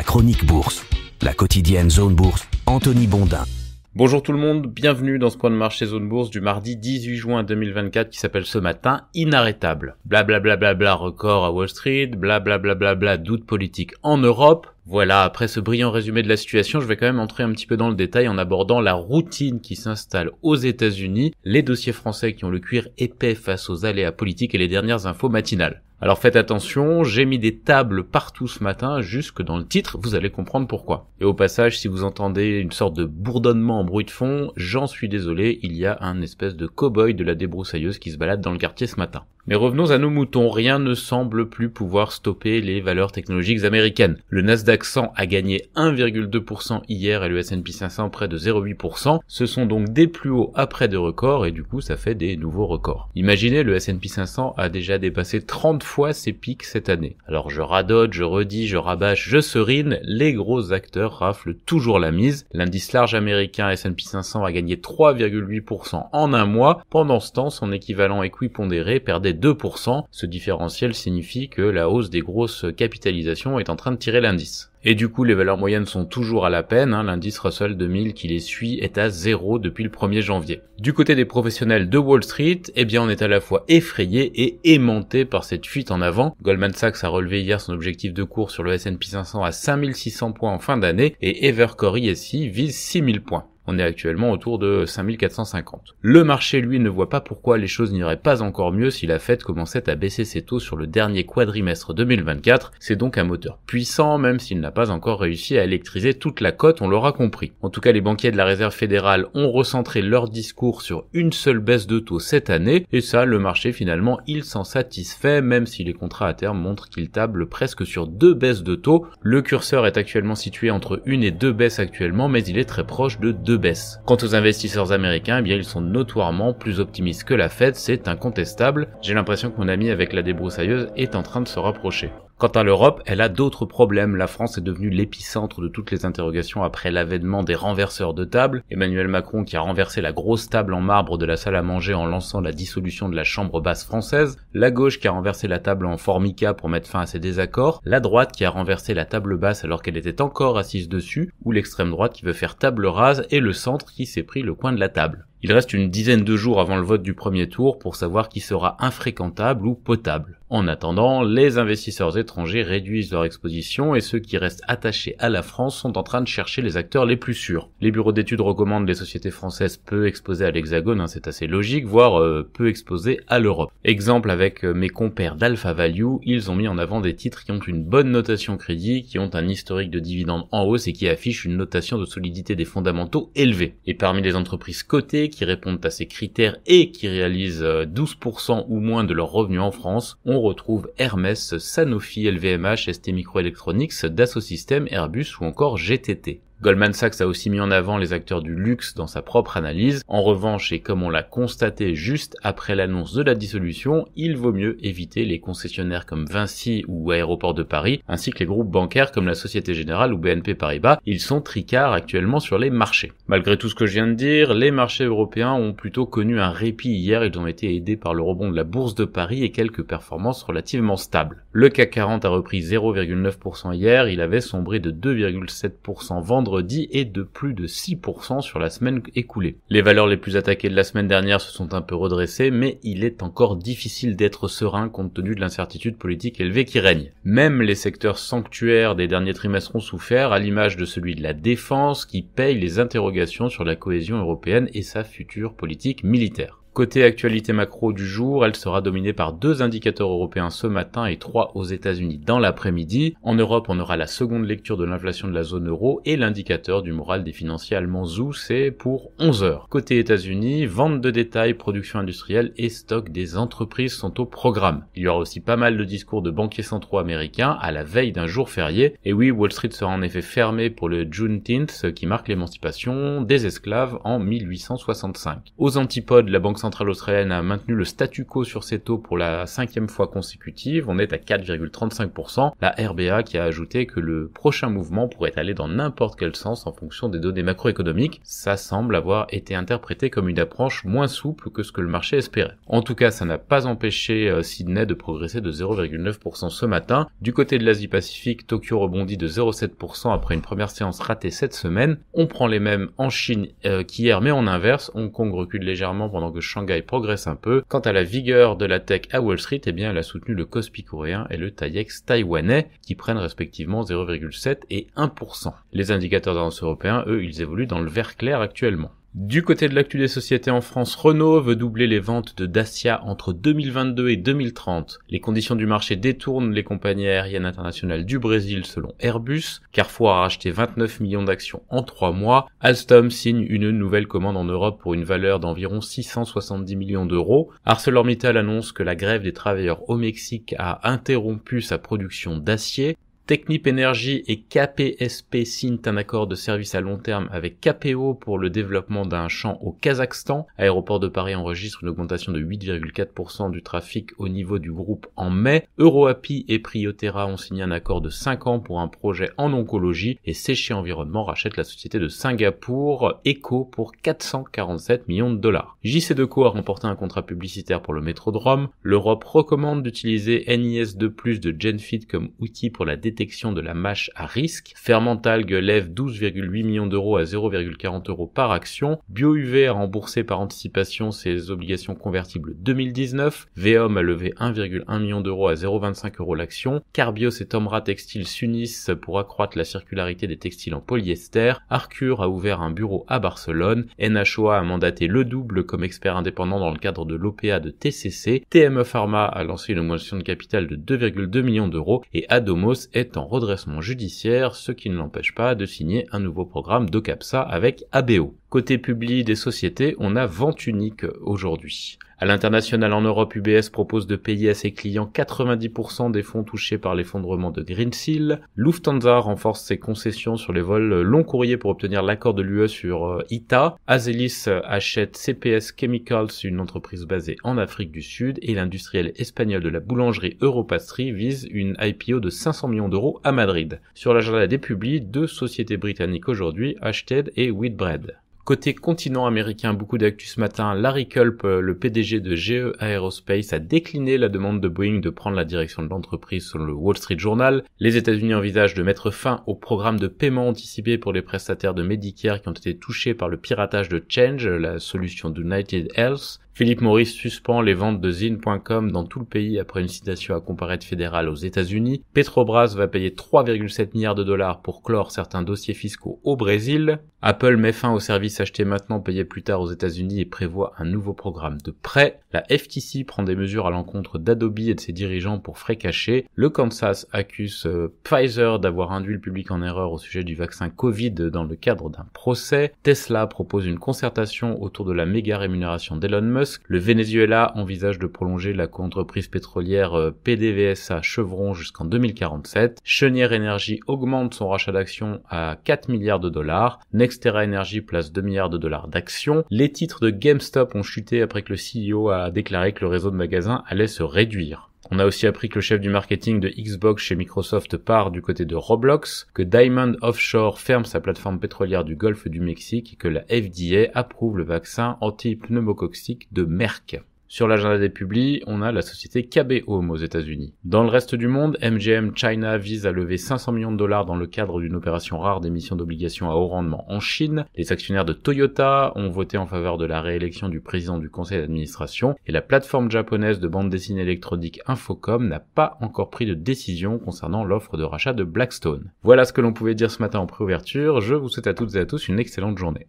la chronique bourse, la quotidienne zone bourse, Anthony Bondin. Bonjour tout le monde, bienvenue dans ce point de marché zone bourse du mardi 18 juin 2024 qui s'appelle ce matin Inarrêtable. Blablabla bla bla bla record à Wall Street, blablabla doute politique en Europe. Voilà, après ce brillant résumé de la situation, je vais quand même entrer un petit peu dans le détail en abordant la routine qui s'installe aux États-Unis, les dossiers français qui ont le cuir épais face aux aléas politiques et les dernières infos matinales. Alors faites attention, j'ai mis des tables partout ce matin, jusque dans le titre, vous allez comprendre pourquoi. Et au passage, si vous entendez une sorte de bourdonnement en bruit de fond, j'en suis désolé, il y a un espèce de cow-boy de la débroussailleuse qui se balade dans le quartier ce matin. Mais revenons à nos moutons, rien ne semble plus pouvoir stopper les valeurs technologiques américaines. Le Nasdaq 100 a gagné 1,2% hier et le S&P 500 près de 0,8%. Ce sont donc des plus hauts après des records et du coup ça fait des nouveaux records. Imaginez le S&P 500 a déjà dépassé 30 fois ses pics cette année. Alors je radote, je redis, je rabâche, je serine, les gros acteurs raflent toujours la mise. L'indice large américain S&P 500 a gagné 3,8% en un mois. Pendant ce temps, son équivalent équipondéré perdait 2%. Ce différentiel signifie que la hausse des grosses capitalisations est en train de tirer l'indice. Et du coup, les valeurs moyennes sont toujours à la peine, hein, l'indice Russell 2000 qui les suit est à zéro depuis le 1er janvier. Du côté des professionnels de Wall Street, eh bien on est à la fois effrayé et aimanté par cette fuite en avant. Goldman Sachs a relevé hier son objectif de cours sur le S&P 500 à 5600 points en fin d'année et Evercore ISI vise 6000 points. On est actuellement autour de 5450. Le marché, lui, ne voit pas pourquoi les choses n'iraient pas encore mieux si la Fed commençait à baisser ses taux sur le dernier quadrimestre 2024. C'est donc un moteur puissant, même s'il n'a pas encore réussi à électriser toute la cote, on l'aura compris. En tout cas, les banquiers de la Réserve fédérale ont recentré leur discours sur une seule baisse de taux cette année, et ça, le marché, finalement, il s'en satisfait, même si les contrats à terme montrent qu'il table presque sur deux baisses de taux. Le curseur est actuellement situé entre une et deux baisses actuellement, mais il est très proche de deux de baisse. Quant aux investisseurs américains, eh bien ils sont notoirement plus optimistes que la Fed, c'est incontestable. J'ai l'impression que mon ami avec la débroussailleuse est en train de se rapprocher. Quant à l'Europe, elle a d'autres problèmes. La France est devenue l'épicentre de toutes les interrogations après l'avènement des renverseurs de table. Emmanuel Macron qui a renversé la grosse table en marbre de la salle à manger en lançant la dissolution de la chambre basse française. La gauche qui a renversé la table en formica pour mettre fin à ses désaccords. La droite qui a renversé la table basse alors qu'elle était encore assise dessus. Ou l'extrême droite qui veut faire table rase et le centre qui s'est pris le coin de la table. Il reste une dizaine de jours avant le vote du premier tour pour savoir qui sera infréquentable ou potable. En attendant, les investisseurs étrangers réduisent leur exposition et ceux qui restent attachés à la France sont en train de chercher les acteurs les plus sûrs. Les bureaux d'études recommandent les sociétés françaises peu exposées à l'Hexagone, hein, c'est assez logique, voire euh, peu exposées à l'Europe. Exemple avec euh, mes compères d'Alpha Value, ils ont mis en avant des titres qui ont une bonne notation crédit, qui ont un historique de dividendes en hausse et qui affichent une notation de solidité des fondamentaux élevée. Et parmi les entreprises cotées, qui répondent à ces critères et qui réalisent 12% euh, ou moins de leurs revenus en France, on retrouve Hermès, Sanofi, LVMH, ST Microelectronics, Dassault Systèmes, Airbus ou encore GTT. Goldman Sachs a aussi mis en avant les acteurs du luxe dans sa propre analyse. En revanche, et comme on l'a constaté juste après l'annonce de la dissolution, il vaut mieux éviter les concessionnaires comme Vinci ou Aéroport de Paris, ainsi que les groupes bancaires comme la Société Générale ou BNP Paribas. Ils sont tricards actuellement sur les marchés. Malgré tout ce que je viens de dire, les marchés européens ont plutôt connu un répit hier. Ils ont été aidés par le rebond de la Bourse de Paris et quelques performances relativement stables. Le CAC 40 a repris 0,9% hier. Il avait sombré de 2,7% vendredi vendredi et de plus de 6% sur la semaine écoulée. Les valeurs les plus attaquées de la semaine dernière se sont un peu redressées, mais il est encore difficile d'être serein compte tenu de l'incertitude politique élevée qui règne. Même les secteurs sanctuaires des derniers trimestres ont souffert, à l'image de celui de la défense qui paye les interrogations sur la cohésion européenne et sa future politique militaire. Côté actualité macro du jour, elle sera dominée par deux indicateurs européens ce matin et trois aux États-Unis dans l'après-midi. En Europe, on aura la seconde lecture de l'inflation de la zone euro et l'indicateur du moral des financiers allemands ZOO, c'est pour 11h. Côté États-Unis, vente de détails, production industrielle et stock des entreprises sont au programme. Il y aura aussi pas mal de discours de banquiers centraux américains à la veille d'un jour férié. Et oui, Wall Street sera en effet fermé pour le Juneteenth, ce qui marque l'émancipation des esclaves en 1865. Aux antipodes, la banque centrale australienne a maintenu le statu quo sur ses taux pour la cinquième fois consécutive. On est à 4,35%. La RBA qui a ajouté que le prochain mouvement pourrait aller dans n'importe quel sens en fonction des données macroéconomiques. Ça semble avoir été interprété comme une approche moins souple que ce que le marché espérait. En tout cas, ça n'a pas empêché euh, Sydney de progresser de 0,9% ce matin. Du côté de l'Asie-Pacifique, Tokyo rebondit de 0,7% après une première séance ratée cette semaine. On prend les mêmes en Chine euh, qu'hier, mais en inverse. Hong Kong recule légèrement pendant que Shanghai progresse un peu. Quant à la vigueur de la tech à Wall Street, eh bien, elle a soutenu le Kospi coréen et le TAIEX taïwanais, qui prennent respectivement 0,7 et 1%. Les indicateurs d'avance européens, eux, ils évoluent dans le vert clair actuellement. Du côté de l'actu des sociétés en France, Renault veut doubler les ventes de Dacia entre 2022 et 2030. Les conditions du marché détournent les compagnies aériennes internationales du Brésil selon Airbus. Carrefour a racheté 29 millions d'actions en trois mois. Alstom signe une nouvelle commande en Europe pour une valeur d'environ 670 millions d'euros. ArcelorMittal annonce que la grève des travailleurs au Mexique a interrompu sa production d'acier. Technip Energy et KPSP signent un accord de service à long terme avec KPO pour le développement d'un champ au Kazakhstan. Aéroport de Paris enregistre une augmentation de 8,4% du trafic au niveau du groupe en mai. EuroAPI et Priotera ont signé un accord de 5 ans pour un projet en oncologie et Séché Environnement rachète la société de Singapour Eco pour 447 millions de dollars. jc 2 a remporté un contrat publicitaire pour le métro de Rome. L'Europe recommande d'utiliser NIS2+, de Genfit comme outil pour la détection de la mâche à risque. Fermentalgue lève 12,8 millions d'euros à 0,40 euros par action. BioUV a remboursé par anticipation ses obligations convertibles 2019. Veom a levé 1,1 million d'euros à 0,25 euros l'action. Carbios et Tomra Textile s'unissent pour accroître la circularité des textiles en polyester. Arcure a ouvert un bureau à Barcelone. NHOA a mandaté le double comme expert indépendant dans le cadre de l'OPA de TCC. TME Pharma a lancé une augmentation de capital de 2,2 millions d'euros et Adomos est en redressement judiciaire, ce qui ne l'empêche pas de signer un nouveau programme de avec ABO. Côté public des sociétés, on a vente unique aujourd'hui. À l'international en Europe, UBS propose de payer à ses clients 90% des fonds touchés par l'effondrement de Green Seal. Lufthansa renforce ses concessions sur les vols long courriers pour obtenir l'accord de l'UE sur euh, ITA. Azelis achète CPS Chemicals, une entreprise basée en Afrique du Sud, et l'industriel espagnol de la boulangerie Europastry vise une IPO de 500 millions d'euros à Madrid. Sur l'agenda des publics, deux sociétés britanniques aujourd'hui, Hashtag et Wheatbread. Côté continent américain, beaucoup d'actu ce matin. Larry Culp, euh, le PDG de GE Aerospace, a décliné la demande de Boeing de prendre la direction de l'entreprise selon le Wall Street Journal. Les États-Unis envisagent de mettre fin au programme de paiement anticipé pour les prestataires de Medicare qui ont été touchés par le piratage de Change, la solution d'United Health. Philippe Morris suspend les ventes de zine.com dans tout le pays après une citation à comparaître fédérale aux États-Unis. Petrobras va payer 3,7 milliards de dollars pour clore certains dossiers fiscaux au Brésil. Apple met fin au service acheté maintenant, payé plus tard aux États-Unis et prévoit un nouveau programme de prêt. La FTC prend des mesures à l'encontre d'Adobe et de ses dirigeants pour frais cachés. Le Kansas accuse euh, Pfizer d'avoir induit le public en erreur au sujet du vaccin Covid dans le cadre d'un procès. Tesla propose une concertation autour de la méga rémunération d'Elon Musk. Le Venezuela envisage de prolonger la contreprise pétrolière euh, PDVSA Chevron jusqu'en 2047. Chenier Energy augmente son rachat d'actions à 4 milliards de dollars. Extera Energy place 2 milliards de dollars d'actions. Les titres de GameStop ont chuté après que le CEO a déclaré que le réseau de magasins allait se réduire. On a aussi appris que le chef du marketing de Xbox chez Microsoft part du côté de Roblox, que Diamond Offshore ferme sa plateforme pétrolière du golfe du Mexique et que la FDA approuve le vaccin anti de Merck. Sur l'agenda des publis, on a la société KB Home aux États-Unis. Dans le reste du monde, MGM China vise à lever 500 millions de dollars dans le cadre d'une opération rare d'émission d'obligations à haut rendement en Chine. Les actionnaires de Toyota ont voté en faveur de la réélection du président du conseil d'administration et la plateforme japonaise de bande dessinée électronique Infocom n'a pas encore pris de décision concernant l'offre de rachat de Blackstone. Voilà ce que l'on pouvait dire ce matin en préouverture. Je vous souhaite à toutes et à tous une excellente journée.